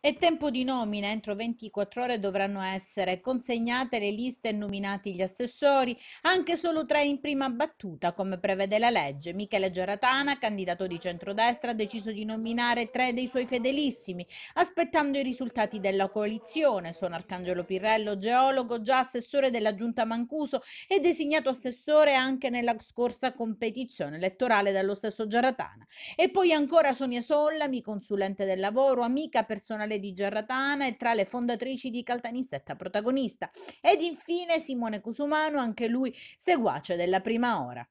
È tempo di nomina, entro 24 ore dovranno essere consegnate le liste e nominati gli assessori, anche solo tre in prima battuta, come prevede la legge. Michele Geratana, candidato di centrodestra, ha deciso di nominare tre dei suoi fedelissimi, aspettando i risultati della coalizione. Sono Arcangelo Pirrello, geologo, già assessore della Giunta Mancuso e designato assessore anche nella scorsa competizione elettorale dallo stesso Geratana. E poi ancora Sonia Sollami, consulente del lavoro, amica personale Nazionale di Giarratana e tra le fondatrici di Caltanissetta protagonista. Ed infine Simone Cusumano, anche lui seguace della prima ora.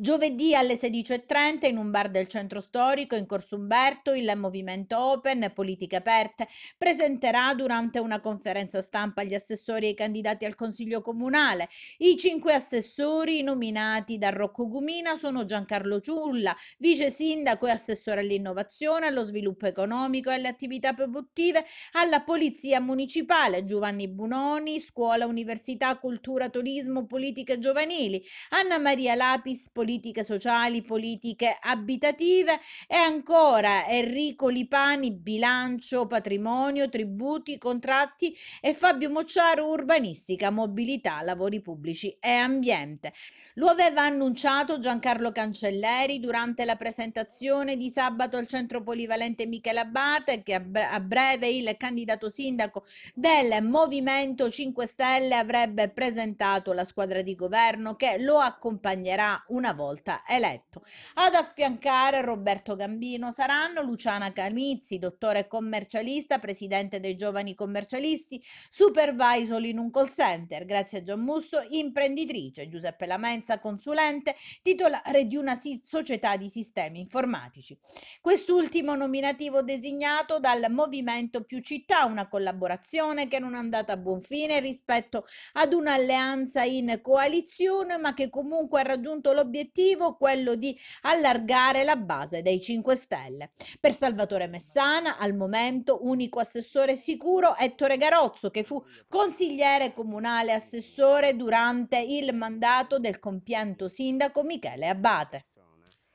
Giovedì alle 16.30 in un bar del centro storico in Corso Umberto il Movimento Open Politiche Aperte presenterà durante una conferenza stampa gli assessori e i candidati al Consiglio Comunale. I cinque assessori nominati da Rocco Gumina sono Giancarlo Ciulla, vice sindaco e assessore all'innovazione, allo sviluppo economico e alle attività produttive, alla Polizia Municipale, Giovanni Bunoni, Scuola, Università, Cultura, Turismo, Politiche Giovanili, Anna Maria Lapis bis, politiche sociali, politiche abitative e ancora Enrico Lipani, bilancio, patrimonio, tributi, contratti e Fabio Mocciaro, urbanistica, mobilità, lavori pubblici e ambiente. Lo aveva annunciato Giancarlo Cancelleri durante la presentazione di sabato al Centro Polivalente Michela Abate che a breve il candidato sindaco del Movimento 5 Stelle avrebbe presentato la squadra di governo che lo accompagnerà una volta eletto. Ad affiancare Roberto Gambino saranno Luciana Camizzi, dottore commercialista, presidente dei giovani commercialisti, supervisor in un call center, grazie a Gian Musso, imprenditrice, Giuseppe Lamenza, consulente, titolare di una si- società di sistemi informatici. Quest'ultimo nominativo designato dal Movimento Più Città, una collaborazione che non è andata a buon fine rispetto ad un'alleanza in coalizione, ma che comunque ha raggiunto l'obiettivo quello di allargare la base dei 5 Stelle. Per Salvatore Messana, al momento unico assessore sicuro Ettore Garozzo, che fu consigliere comunale assessore durante il mandato del compianto sindaco Michele Abate.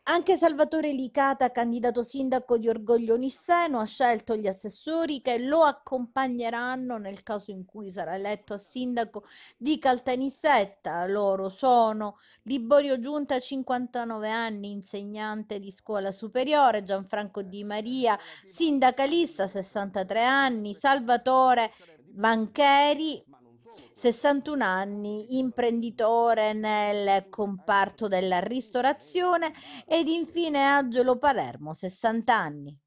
Anche Salvatore Licata, candidato sindaco di Orgoglio Nisseno, ha scelto gli assessori che lo accompagneranno nel caso in cui sarà eletto a sindaco di Caltanissetta. Loro sono Liborio Giunta, 59 anni, insegnante di scuola superiore, Gianfranco Di Maria, sindacalista, 63 anni, Salvatore Vancheri, 61 anni, imprenditore nel comparto della ristorazione ed infine Angelo Palermo, 60 anni,